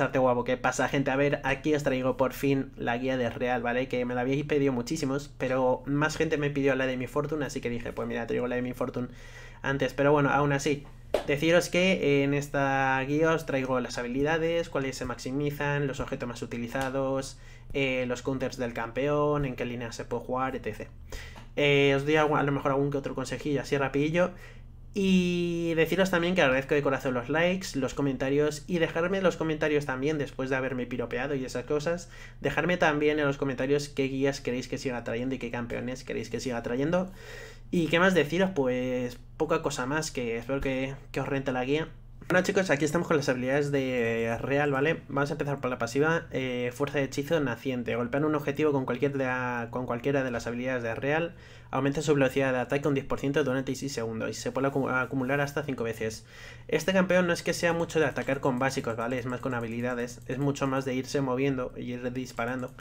arte guapo. ¿Qué pasa, gente? A ver, aquí os traigo por fin la guía de Real, ¿vale? Que me la habéis pedido muchísimos, pero más gente me pidió la de mi fortuna así que dije, pues mira, traigo la de mi fortuna antes. Pero bueno, aún así, deciros que eh, en esta guía os traigo las habilidades, cuáles se maximizan, los objetos más utilizados, eh, los counters del campeón, en qué línea se puede jugar, etc. Eh, os doy a, lo mejor algún que otro consejillo así rapidillo. Y deciros también que agradezco de corazón los likes, los comentarios y dejarme los comentarios también después de haberme piropeado y esas cosas. Dejarme también en los comentarios qué guías queréis que siga trayendo y qué campeones queréis que siga trayendo. Y qué más deciros, pues poca cosa más que espero que, que os rente la guía. Bueno chicos, aquí estamos con las habilidades de eh, Real, ¿vale? Vamos a empezar por la pasiva, eh, Fuerza de Hechizo Naciente. golpear un objetivo con, cualquier de con cualquiera de las habilidades de Real, aumenta su velocidad de ataque un 10% durante 6 segundos y se puede acumular hasta 5 veces. Este campeón no es que sea mucho de atacar con básicos, ¿vale? Es más con habilidades, es mucho más de irse moviendo y ir disparando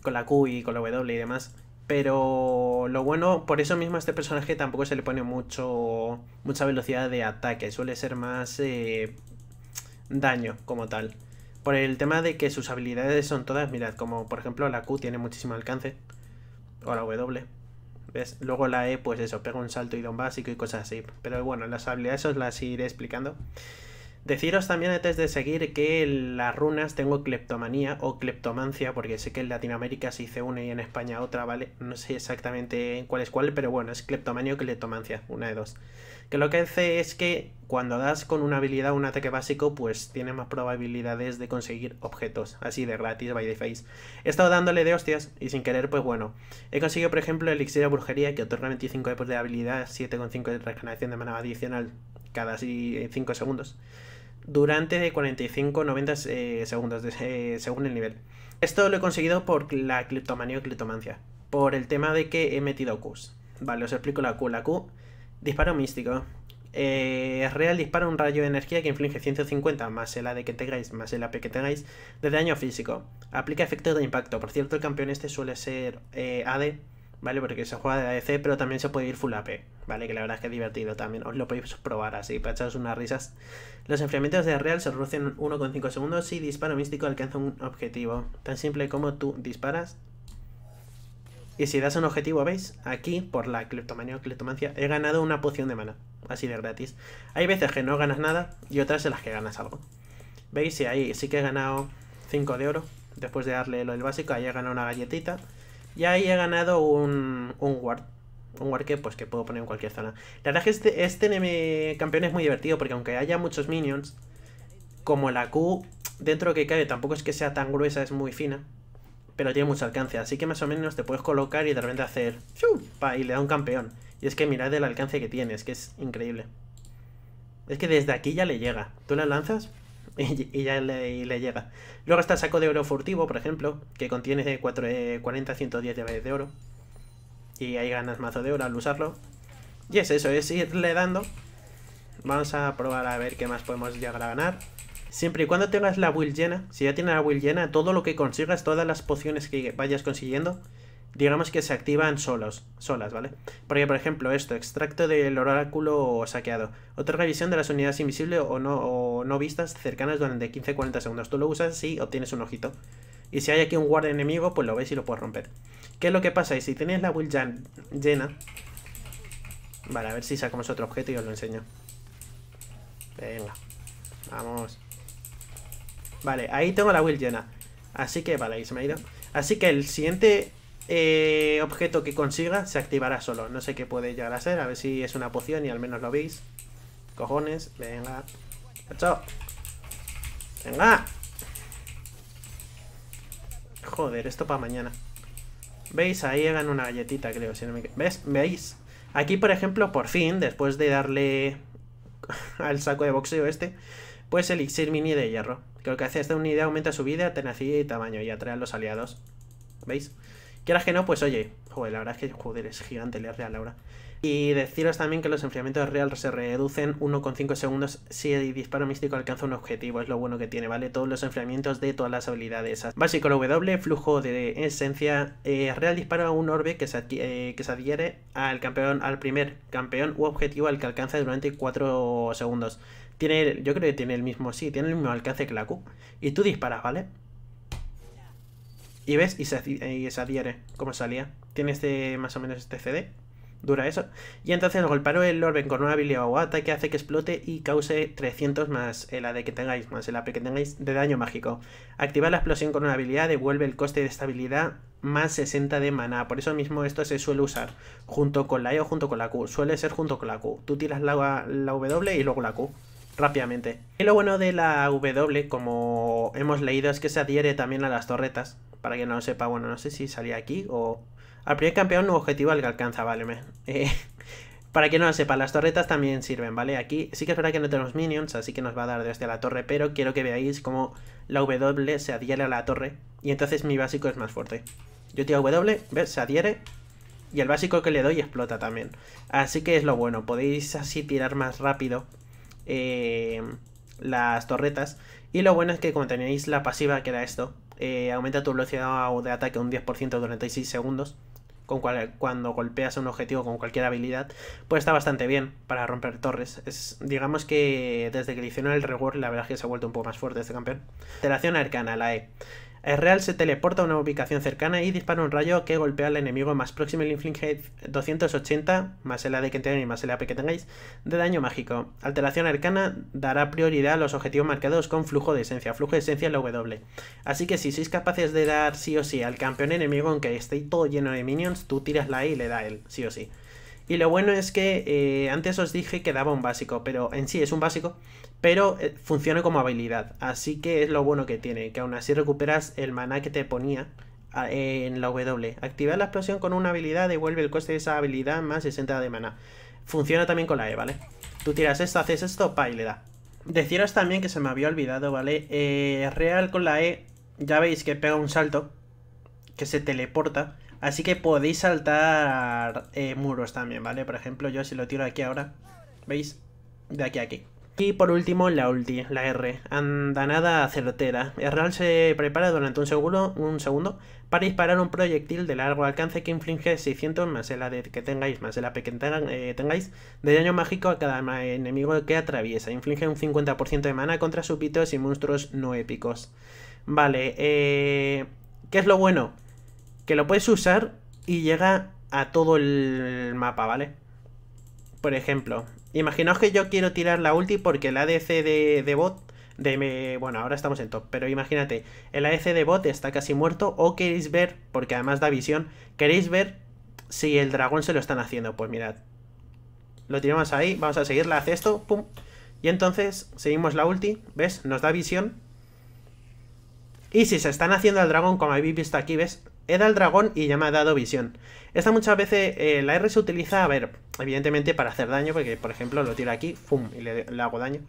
con la Q y con la W y demás. Pero lo bueno, por eso mismo a este personaje tampoco se le pone mucho mucha velocidad de ataque, suele ser más eh, daño como tal. Por el tema de que sus habilidades son todas, mirad, como por ejemplo la Q tiene muchísimo alcance, o la W. ¿Ves? Luego la E, pues eso, pega un salto y don básico y cosas así. Pero bueno, las habilidades os las iré explicando. Deciros también antes de seguir que las runas tengo cleptomanía o cleptomancia, porque sé que en Latinoamérica se dice una y en España otra, ¿vale? No sé exactamente cuál es cuál, pero bueno, es cleptomanía o cleptomancia, una de dos. Que lo que hace es que cuando das con una habilidad un ataque básico, pues tiene más probabilidades de conseguir objetos, así de gratis, by the face. He estado dándole de hostias y sin querer, pues bueno. He conseguido, por ejemplo, el elixir de brujería, que otorga 25 e de habilidad, 7,5 de regeneración de mana adicional cada 5 segundos durante de 45 90 eh, segundos, eh, según el nivel. Esto lo he conseguido por la criptomanía o cliptomancia, por el tema de que he metido Qs. Vale, os explico la Q. La Q, disparo místico. Eh, real dispara un rayo de energía que inflige 150 más el AD que tengáis más el AP que tengáis de daño físico. Aplica efectos de impacto. Por cierto, el campeón este suele ser eh, AD, ¿vale? Porque se juega de ADC, pero también se puede ir full AP. ¿vale? Que la verdad es que es divertido también. Os lo podéis probar así, para echaros unas risas. Los enfriamientos de Real se reducen 1,5 segundos si disparo místico alcanza un objetivo. Tan simple como tú disparas. Y si das un objetivo, ¿veis? Aquí, por la cleptomanía o cleptomancia, he ganado una poción de mana. Así de gratis. Hay veces que no ganas nada y otras en las que ganas algo. ¿Veis? Y ahí sí que he ganado 5 de oro. Después de darle lo del básico, ahí he ganado una galletita. Y ahí he ganado un, un ward un Warque pues, que puedo poner en cualquier zona. La verdad es que este, este campeón es muy divertido porque aunque haya muchos minions, como la Q dentro que cae tampoco es que sea tan gruesa, es muy fina, pero tiene mucho alcance, así que más o menos te puedes colocar y de repente hacer y le da un campeón. Y es que mirad el alcance que tiene, es que es increíble. Es que desde aquí ya le llega. Tú la lanzas y, ya le, llega. Luego está el saco de oro furtivo, por ejemplo, que contiene 4, 40-110 llaves de oro. Y ahí ganas mazo de oro al usarlo. Y es eso, es irle dando. Vamos a probar a ver qué más podemos llegar a ganar. Siempre y cuando tengas la build llena, si ya tienes la build llena, todo lo que consigas, todas las pociones que vayas consiguiendo, digamos que se activan solos, solas, ¿vale? Porque, por ejemplo, esto, extracto del oráculo saqueado. Otra revisión de las unidades invisibles o no, no vistas cercanas durante 15-40 segundos. Tú lo usas y obtienes un ojito. Y si hay aquí un guardia enemigo, pues lo ves y lo puedes romper. ¿Qué es lo que pasa? Y si tenéis la will llena... Vale, a ver si sacamos otro objeto y os lo enseño. Venga. Vamos. Vale, ahí tengo la will llena. Así que, vale, ahí se me ha ido. Así que el siguiente eh, objeto que consiga se activará solo. No sé qué puede llegar a ser. A ver si es una poción y al menos lo veis. Cojones. Venga. Chao. Venga. Joder, esto para mañana. ¿Veis? Ahí hagan una galletita, creo. Si ¿Ves? ¿Veis? Aquí, por ejemplo, por fin, después de darle al saco de boxeo este, pues elixir mini de hierro. Que lo que hace esta unidad aumenta su vida, tenacidad y tamaño y atrae a los aliados. ¿Veis? Quieras que no, pues oye, joder, la verdad es que joder, es gigante el real a Laura. Y deciros también que los enfriamientos real se reducen 1,5 segundos si el disparo místico alcanza un objetivo, es lo bueno que tiene, ¿vale? Todos los enfriamientos de todas las habilidades. Básico W, flujo de esencia, eh, real dispara un orbe que se, eh, que se adhiere al campeón, al primer campeón u objetivo al que alcanza durante 4 segundos. Tiene, yo creo que tiene el mismo, sí, tiene el mismo alcance que la Q. Y tú disparas, ¿vale? Y ves, y se, adhiere, como salía. Tiene este, más o menos este CD dura eso. Y entonces golpeo el Orben con una habilidad o ataque hace que explote y cause 300 más el de que tengáis, más el AP que tengáis de daño mágico. Activar la explosión con una habilidad devuelve el coste de estabilidad más 60 de mana Por eso mismo esto se suele usar junto con la E o junto con la Q. Suele ser junto con la Q. Tú tiras la, la W y luego la Q rápidamente. Y lo bueno de la W, como hemos leído, es que se adhiere también a las torretas. Para que no lo sepa, bueno, no sé si salía aquí o al primer campeón un objetivo al que alcanza, vale. Eh, para que no lo sepa, las torretas también sirven, ¿vale? Aquí sí que es verdad que no tenemos minions, así que nos va a dar desde la torre, pero quiero que veáis cómo la W se adhiere a la torre y entonces mi básico es más fuerte. Yo tiro W, ¿ves? Se adhiere y el básico que le doy explota también. Así que es lo bueno, podéis así tirar más rápido eh, las torretas. Y lo bueno es que como tenéis la pasiva que era esto, eh, aumenta tu velocidad de ataque un 10% durante 6 segundos con cuando golpeas un objetivo con cualquier habilidad, pues está bastante bien para romper torres. Es, digamos que desde que le hicieron el reward, la verdad es que se ha vuelto un poco más fuerte este campeón. Alteración arcana, la E. El Real se teleporta a una ubicación cercana y dispara un rayo que golpea al enemigo más próximo y le inflige 280 más el AD que tengáis más el AP que tengáis de daño mágico. Alteración arcana dará prioridad a los objetivos marcados con flujo de esencia. Flujo de esencia el W. Así que si sois capaces de dar sí o sí al campeón enemigo, aunque esté todo lleno de minions, tú tiras la A y le da él, sí o sí. Y lo bueno es que eh, antes os dije que daba un básico, pero en sí es un básico, pero eh, funciona como habilidad, así que es lo bueno que tiene, que aún así recuperas el maná que te ponía ah, en la W. Activar la explosión con una habilidad devuelve el coste de esa habilidad más 60 de maná. Funciona también con la E, ¿vale? Tú tiras esto, haces esto, pa, y le da. Deciros también que se me había olvidado, ¿vale? Eh, real con la E, ya veis que pega un salto, que se teleporta, así que podéis saltar eh, muros también, ¿vale? Por ejemplo, yo si lo tiro aquí ahora, ¿veis? De aquí a aquí. Y por último, la ulti, la R, andanada certera. Erral se prepara durante un, segundo, un segundo para disparar un proyectil de largo alcance que inflige 600 más el de que tengáis, más el AP que eh, tengáis, de daño mágico a cada enemigo que atraviesa. Inflige un 50% de mana contra súpitos y monstruos no épicos. Vale, eh, ¿qué es lo bueno? Que lo puedes usar y llega a todo el mapa, ¿vale? Por ejemplo, Imaginaos que yo quiero tirar la ulti porque el ADC de, de bot... De me... Bueno, ahora estamos en top, pero imagínate, el ADC de bot está casi muerto o queréis ver, porque además da visión, queréis ver si el dragón se lo están haciendo. Pues mirad, lo tiramos ahí, vamos a seguirla, hace esto, pum. Y entonces seguimos la ulti, ¿ves? Nos da visión. Y si se están haciendo al dragón, como habéis visto aquí, ¿ves? he el dragón y ya me ha dado visión. Esta muchas veces eh, la R se utiliza, a ver, evidentemente para hacer daño, porque por ejemplo lo tiro aquí, ¡fum! y le, hago daño.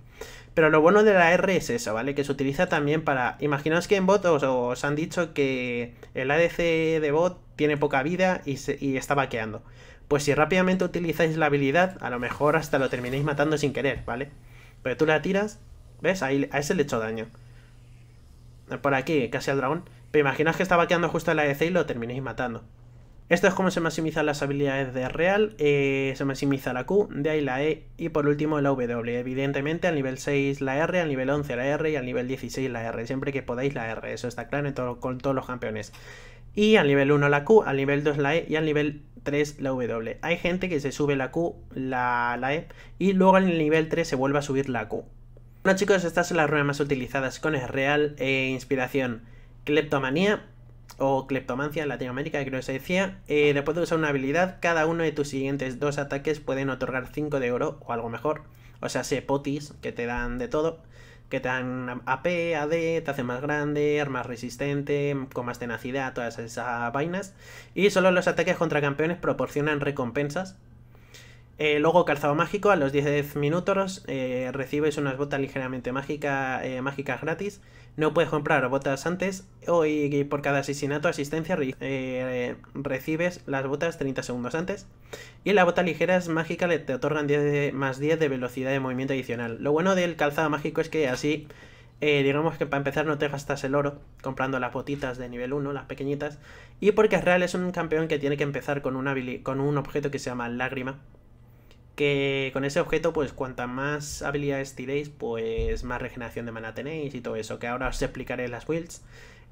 Pero lo bueno de la R es eso, ¿vale? Que se utiliza también para... Imaginaos que en bot os, han dicho que el ADC de bot tiene poca vida y, está vaqueando. Pues si rápidamente utilizáis la habilidad, a lo mejor hasta lo terminéis matando sin querer, ¿vale? Pero tú la tiras, ¿ves? Ahí, a ese le echó daño. Por aquí, casi al dragón. Pero imaginas que estaba quedando justo en la EC y lo terminéis matando. Esto es como se maximizan las habilidades de Real, eh, se maximiza la Q, de ahí la E y por último la W. Evidentemente al nivel 6 la R, al nivel 11 la R y al nivel 16 la R, siempre que podáis la R, eso está claro en todo, con todos los campeones. Y al nivel 1 la Q, al nivel 2 la E y al nivel 3 la W. Hay gente que se sube la Q, la, la E y luego en el nivel 3 se vuelve a subir la Q. Bueno chicos, estas son las ruedas más utilizadas con Real e Inspiración. Cleptomanía o Cleptomancia en Latinoamérica, creo que se decía. Eh, después de usar una habilidad, cada uno de tus siguientes dos ataques pueden otorgar 5 de oro o algo mejor. O sea, se potis que te dan de todo. Que te dan AP, AD, te hace más grande, armas resistente, con más tenacidad, todas esas vainas. Y solo los ataques contra campeones proporcionan recompensas eh, luego, calzado mágico, a los 10 minutos eh, recibes unas botas ligeramente mágica, eh, mágicas gratis. No puedes comprar botas antes hoy y por cada asesinato asistencia recibes las botas 30 segundos antes. Y las botas ligeras mágicas te otorgan 10 más 10 de velocidad de movimiento adicional. Lo bueno del calzado mágico es que así, digamos que para empezar no te gastas el oro comprando las botitas de nivel 1, las pequeñitas. Y porque es real es un campeón que tiene que empezar con, con un objeto que se llama lágrima que con ese objeto, pues cuanta más habilidades tiréis, pues más regeneración de mana tenéis y todo eso, que ahora os explicaré las builds.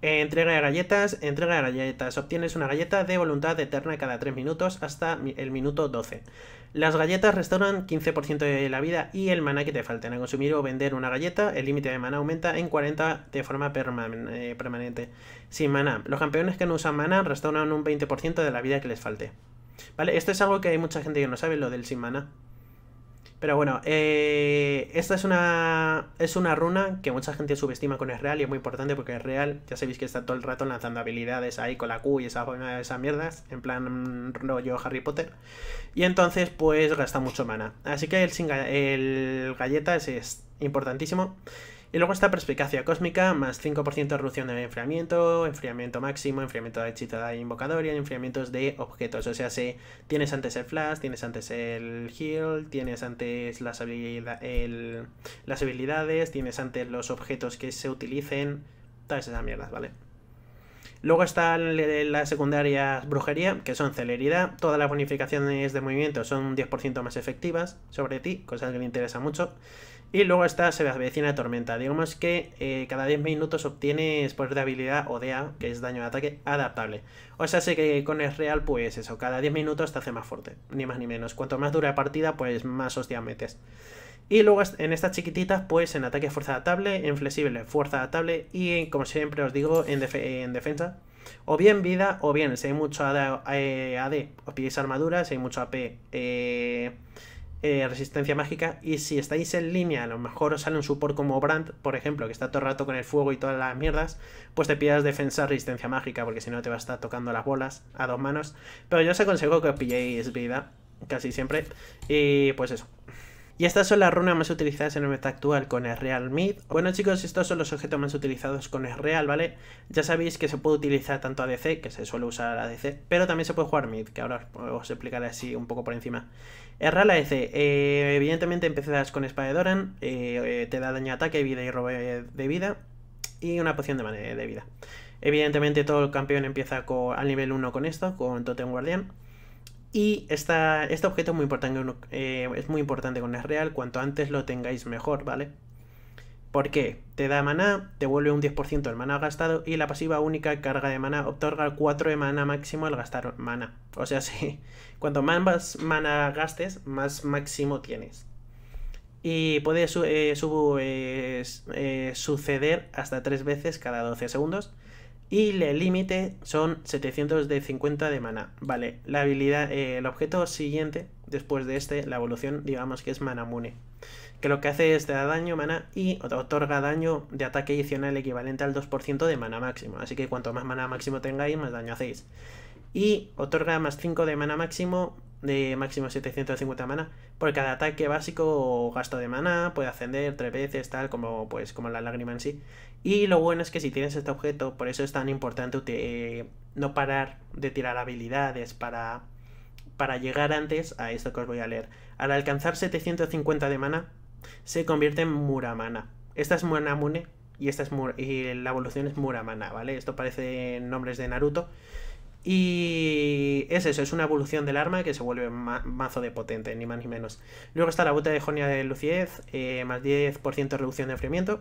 entrega de galletas, entrega de galletas. Obtienes una galleta de voluntad eterna cada 3 minutos hasta el minuto 12. Las galletas restauran 15% de la vida y el mana que te falten. Al consumir o vender una galleta, el límite de mana aumenta en 40 de forma eh, permanente. Sin mana. los campeones que no usan mana restauran un 20% de la vida que les falte. ¿Vale? Esto es algo que hay mucha gente que no sabe, lo del sin mana. Pero bueno, eh, esta es una, es una runa que mucha gente subestima con es real y es muy importante porque es real. Ya sabéis que está todo el rato lanzando habilidades ahí con la Q y esa, esas mierdas, en plan rollo Harry Potter. Y entonces pues gasta mucho mana. Así que el, el galleta es, es importantísimo. Y luego está Perspicacia Cósmica, más 5% de reducción de enfriamiento, enfriamiento máximo, enfriamiento de hechizada de invocador enfriamientos de objetos. O sea, si tienes antes el flash, tienes antes el heal, tienes antes las, las habilidades, tienes antes los objetos que se utilicen, todas esas mierdas, ¿vale? Luego está las secundarias brujería, que son celeridad. Todas las bonificaciones de movimiento son un 10% más efectivas sobre ti, cosa que le interesa mucho. Y luego está Se avecina de tormenta. Digamos que eh, cada 10 minutos obtienes poder de habilidad o que es daño de ataque adaptable. O sea, sé que con el real, pues eso, cada 10 minutos te hace más fuerte, ni más ni menos. Cuanto más dura la partida, pues más hostia metes. Y luego en estas chiquititas, pues en ataque fuerza adaptable, en flexible fuerza adaptable y como siempre os digo, en, defensa. O bien vida, o bien si hay mucho AD, eh, O os pidéis armadura, si hay mucho AP, eh, eh, resistencia mágica. Y si estáis en línea, a lo mejor os sale un support como Brand, por ejemplo, que está todo el rato con el fuego y todas las mierdas, pues te pidas defensa, resistencia mágica, porque si no te va a estar tocando las bolas a dos manos. Pero yo os aconsejo que os pilléis vida, casi siempre. Y pues eso. Y estas son las runas más utilizadas en el meta actual con el Real Mid. Bueno chicos, estos son los objetos más utilizados con el Real, ¿vale? Ya sabéis que se puede utilizar tanto ADC, que se suele usar ADC, pero también se puede jugar Mid, que ahora os explicaré así un poco por encima. Errala la Eh, evidentemente empezarás con de Eh, te da daño ataque, vida y robo de vida. Y una poción de, de vida. Evidentemente todo el campeón empieza al nivel 1 con esto, con Totem Guardián. Y esta, este objeto es muy importante, eh, es muy importante con real Cuanto antes lo tengáis mejor, ¿vale? ¿Por qué? Te da maná, te vuelve un 10% el maná gastado y la pasiva única carga de maná otorga 4 de maná máximo al gastar maná. O sea, sí, cuanto más maná gastes, más máximo tienes. Y puede eh, eh, suceder hasta 3 veces cada 12 segundos. Y el límite son 750 de maná. Vale, la habilidad, eh, el objeto siguiente después de este, la evolución digamos que es mana mune, que lo que hace es te da daño mana y otorga daño de ataque adicional equivalente al 2% de mana máximo, así que cuanto más mana máximo tengáis, más daño hacéis. Y otorga más 5 de mana máximo, de máximo 750 mana, por cada ataque básico o gasto de mana, puede ascender tres veces, tal como, pues, como la lágrima en sí. Y lo bueno es que si tienes este objeto, por eso es tan importante eh, no parar de tirar habilidades para para llegar antes a esto que os voy a leer. Al alcanzar 750 de mana, se convierte en Muramana. Esta es Muramune y, esta es y la evolución es Muramana, ¿vale? Esto parece nombres de Naruto. Y es eso, es una evolución del arma que se vuelve mazo de potente, ni más ni menos. Luego está la bota de Jonia de Lucidez, eh, más 10% reducción de enfriamiento.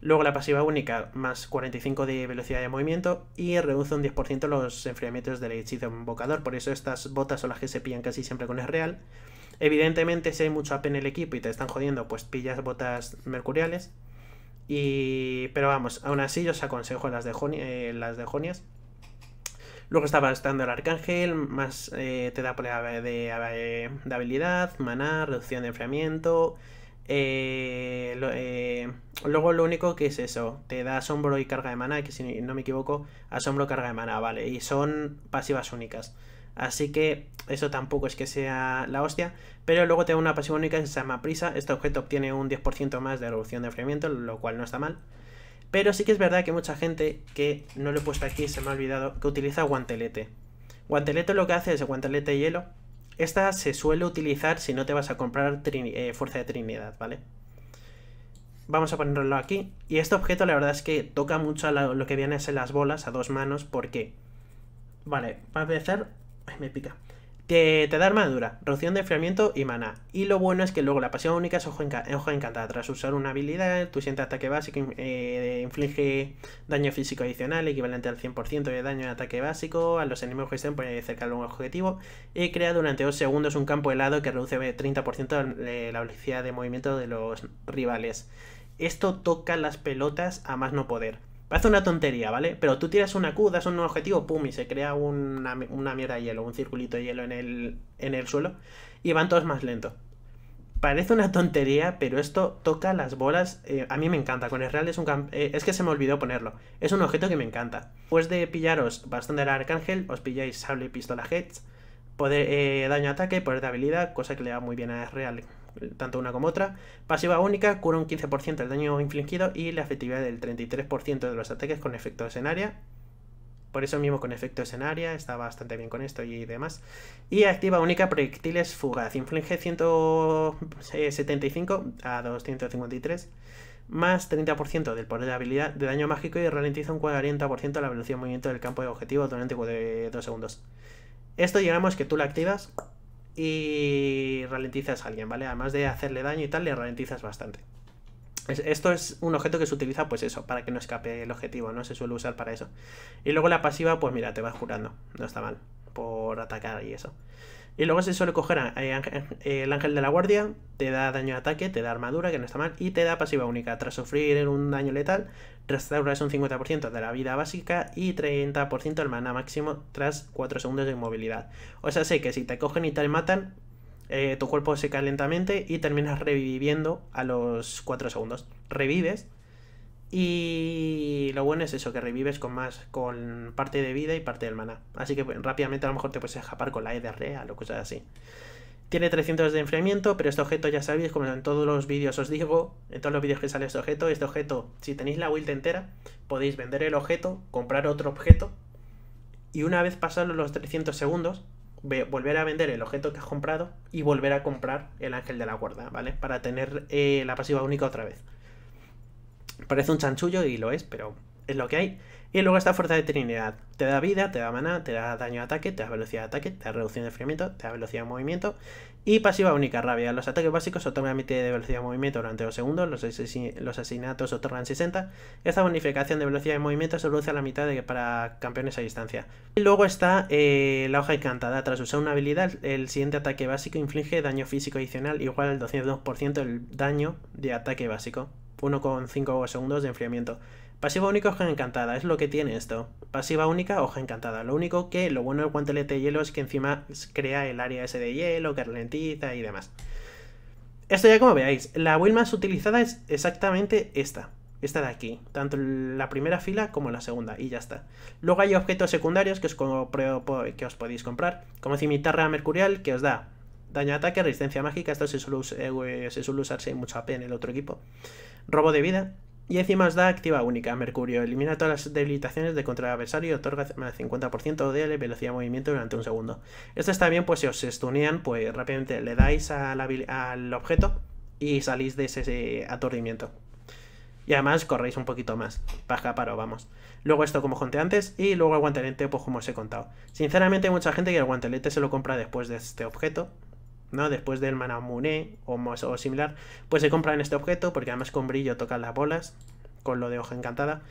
Luego la pasiva única, más 45 de velocidad de movimiento y reduce un 10% los enfriamientos del hechizo invocador. Por eso estas botas son las que se pillan casi siempre con el real. Evidentemente, si hay mucho AP en el equipo y te están jodiendo, pues pillas botas mercuriales. Y... Pero vamos, aún así yo os aconsejo las de, eh, las de Jonias. Luego está estando el Arcángel, más eh, te da de, de, habilidad, maná, reducción de enfriamiento, eh, eh, luego lo único que es eso, te da asombro y carga de mana, que si no me equivoco, asombro, carga de mana, vale, y son pasivas únicas. Así que eso tampoco es que sea la hostia, pero luego te da una pasiva única que se llama Prisa, este objeto obtiene un 10% más de reducción de enfriamiento, lo cual no está mal. Pero sí que es verdad que mucha gente, que no lo he puesto aquí, se me ha olvidado, que utiliza guantelete. Guantelete lo que hace es el guantelete de hielo, esta se suele utilizar si no te vas a comprar eh, Fuerza de Trinidad, ¿vale? Vamos a ponerlo aquí. Y este objeto la verdad es que toca mucho a lo que viene a ser las bolas a dos manos. porque, Vale, para empezar... Ay, me pica te da armadura, reducción de enfriamiento y maná. Y lo bueno es que luego la pasión única es ojo, encantada. Tras usar una habilidad, tu siguiente ataque básico eh, inflige daño físico adicional equivalente al 100% de daño de ataque básico a los enemigos que estén por cerca a un objetivo y crea durante 2 segundos un campo helado que reduce 30% eh, la velocidad de movimiento de los rivales. Esto toca las pelotas a más no poder. Parece una tontería, ¿vale? Pero tú tiras una Q, das un objetivo, pum, y se crea una, mierda de hielo, un circulito de hielo en el, en el suelo, y van todos más lento. Parece una tontería, pero esto toca las bolas. Eh, a mí me encanta. Con el Real es un. Eh, es que se me olvidó ponerlo. Es un objeto que me encanta. Después de pillaros Bastón del Arcángel, os pilláis Sable y Pistola Heads. Poder, eh, daño ataque, poder de habilidad, cosa que le va muy bien a Real tanto una como otra. Pasiva única, cura un 15% del daño infligido y la efectividad del 33% de los ataques con efecto escenario Por eso mismo con efecto escenario está bastante bien con esto y demás. Y activa única proyectiles fugaz, inflige 175 eh, a 253 más 30% del poder de habilidad de daño mágico y ralentiza un 40% la velocidad de movimiento del campo de objetivo durante 2 segundos. Esto digamos que tú la activas y ralentizas a alguien, ¿vale? Además de hacerle daño y tal, le ralentizas bastante. Esto es un objeto que se utiliza, pues eso, para que no escape el objetivo, no se suele usar para eso. Y luego la pasiva, pues mira, te vas jurando, no está mal, por atacar y eso. Y luego se suele coger eh, eh, el ángel de la guardia, te da daño de ataque, te da armadura, que no está mal, y te da pasiva única. Tras sufrir un daño letal, restauras un 50% de la vida básica y 30% del mana máximo tras 4 segundos de inmovilidad. O sea, sé que si te cogen y te matan, eh, tu cuerpo seca lentamente y terminas reviviendo a los 4 segundos. Revives y lo bueno es eso, que revives con más, con parte de vida y parte del maná. Así que pues, rápidamente a lo mejor te puedes escapar con la E de real o cosas así. Tiene 300 de enfriamiento, pero este objeto ya sabéis, como en todos los vídeos os digo, en todos los vídeos que sale este objeto, este objeto, si tenéis la build entera, podéis vender el objeto, comprar otro objeto, y una vez pasados los 300 segundos, volver a vender el objeto que has comprado y volver a comprar el ángel de la guarda, ¿vale? Para tener eh, la pasiva única otra vez. Parece un chanchullo y lo es, pero es lo que hay. Y luego está Fuerza de Trinidad. Te da vida, te da mana, te da daño de ataque, te da velocidad de ataque, te da reducción de enfriamiento, te da velocidad de movimiento. Y pasiva única rabia. Los ataques básicos otorgan mitad de velocidad de movimiento durante 2 segundos. Los, los asesinatos otorgan 60. Esta bonificación de velocidad de movimiento se reduce a la mitad para campeones a distancia. Y luego está eh, la hoja encantada. Tras usar una habilidad, el siguiente ataque básico inflige daño físico adicional igual al 202% del daño de ataque básico. 1,5 segundos de enfriamiento. Pasiva única hoja encantada, es lo que tiene esto. Pasiva única hoja encantada. Lo único que lo bueno del guantelete de hielo es que encima crea el área ese de hielo, que ralentiza y demás. Esto ya como veáis, la build más utilizada es exactamente esta. Esta de aquí, tanto la primera fila como la segunda, y ya está. Luego hay objetos secundarios que os, que os podéis comprar, como cimitarra mercurial, que os da Daño de ataque, resistencia mágica, esto se suele, eh, se AP en el otro equipo. Robo de vida. Y encima os da activa única, Mercurio. Elimina todas las debilitaciones de contra el adversario y otorga 50% de velocidad de movimiento durante un segundo. Esto está bien, pues si os estunean pues rápidamente le dais al, al objeto y salís de ese, aturdimiento. Y además corréis un poquito más. Paja paro, vamos. Luego esto como antes y luego el guantelete, pues como os he contado. Sinceramente, hay mucha gente que el guantelete se lo compra después de este objeto. Después del Manamune o, o similar, pues se compran este objeto porque además con brillo tocan las bolas, con lo de hoja encantada.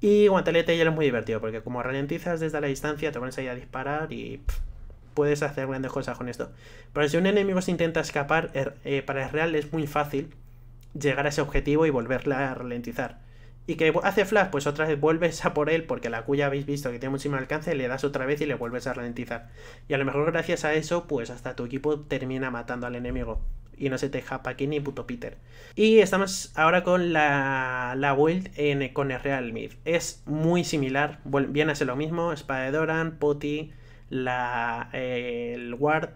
Y guantelete ya es muy divertido porque como ralentizas desde la distancia te pones ahí a disparar y puedes hacer grandes cosas con esto. Pero si un enemigo se intenta escapar, er, eh, para el real es muy fácil llegar a ese objetivo y volverla a ralentizar y que hace flash, pues otra vez vuelves a por él, porque la cuya habéis visto que tiene muchísimo alcance, le das otra vez y le vuelves a ralentizar. Y a lo mejor gracias a eso, pues hasta tu equipo termina matando al enemigo. Y no se te japa aquí ni puto Peter. Y estamos ahora con la, la build con el Real Mid. Es muy similar, viene a ser lo mismo, Espada de Doran, Poti, la, el Ward,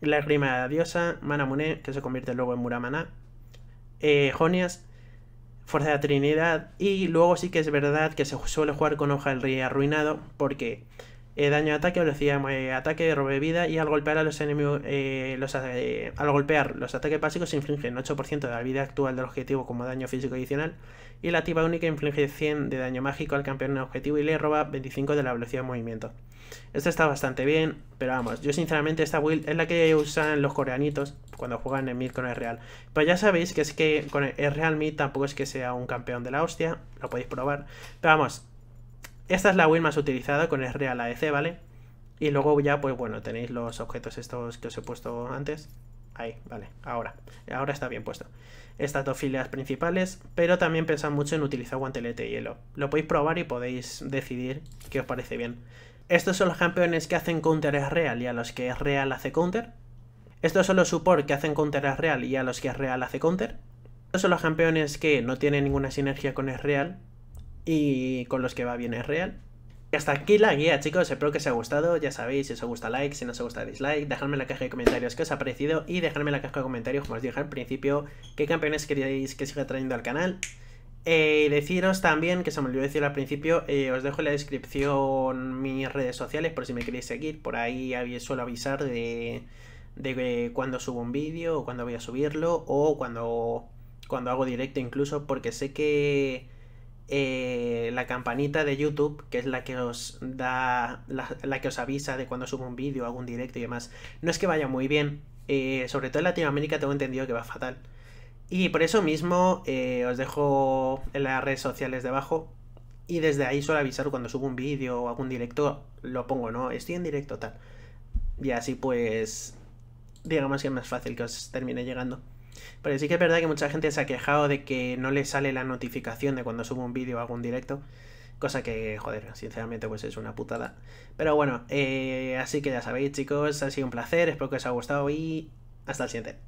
la Rima de la Diosa, Mana Mune, que se convierte luego en Muramana, eh, Jonias Fuerza de la Trinidad. Y luego sí que es verdad que se suele jugar con Hoja del Rey Arruinado porque eh, daño de ataque, velocidad de eh, ataque, robo de vida y al golpear a los enemigos, eh, al golpear los ataques básicos se infligen 8% de la vida actual del objetivo como daño físico adicional y la activa única inflige 100 de daño mágico al campeón en objetivo y le roba 25 de la velocidad de movimiento. Esto está bastante bien, pero vamos, yo sinceramente esta build es la que usan los coreanitos cuando juegan en mid con el Real. Pero pues ya sabéis que es que con el Real Mid tampoco es que sea un campeón de la hostia, lo podéis probar, pero vamos, esta es la win más utilizada con el Real AEC, ¿vale? Y luego ya, pues bueno, tenéis los objetos estos que os he puesto antes. Ahí, vale, ahora. Ahora está bien puesto. Estas dos filas principales, pero también pensad mucho en utilizar guantelete y hielo. Lo podéis probar y podéis decidir qué os parece bien. Estos son los campeones que hacen counter es real y a los que es real hace counter. Estos son los support que hacen counter es real y a los que es real hace counter. Estos son los campeones que no tienen ninguna sinergia con es real y con los que va bien es real. Y hasta aquí la guía, chicos. Espero que os haya gustado. Ya sabéis, si os gusta like, si no os gusta dislike, dejadme en la caja de comentarios Que os ha parecido y dejadme en la caja de comentarios, como os dije al principio, qué campeones queréis que siga trayendo al canal. Y eh, deciros también, que se me olvidó decir al principio, eh, os dejo en la descripción mis redes sociales por si me queréis seguir. Por ahí suelo avisar de, de cuando subo un vídeo o cuando voy a subirlo o cuando, cuando hago directo incluso porque sé que eh, la campanita de YouTube, que es la que os da, la, que os avisa de cuando subo un vídeo, hago un directo y demás, no es que vaya muy bien. Eh, sobre todo en Latinoamérica tengo entendido que va fatal. Y por eso mismo eh, os dejo en las redes sociales debajo. Y desde ahí suelo avisar cuando subo un vídeo o algún directo, lo pongo, ¿no? Estoy en directo, tal. Y así pues, digamos que es más fácil que os termine llegando. Pero sí que es verdad que mucha gente se ha quejado de que no le sale la notificación de cuando subo un vídeo o hago un directo. Cosa que, joder, sinceramente pues es una putada. Pero bueno, eh, así que ya sabéis chicos, ha sido un placer, espero que os haya gustado y hasta el siguiente.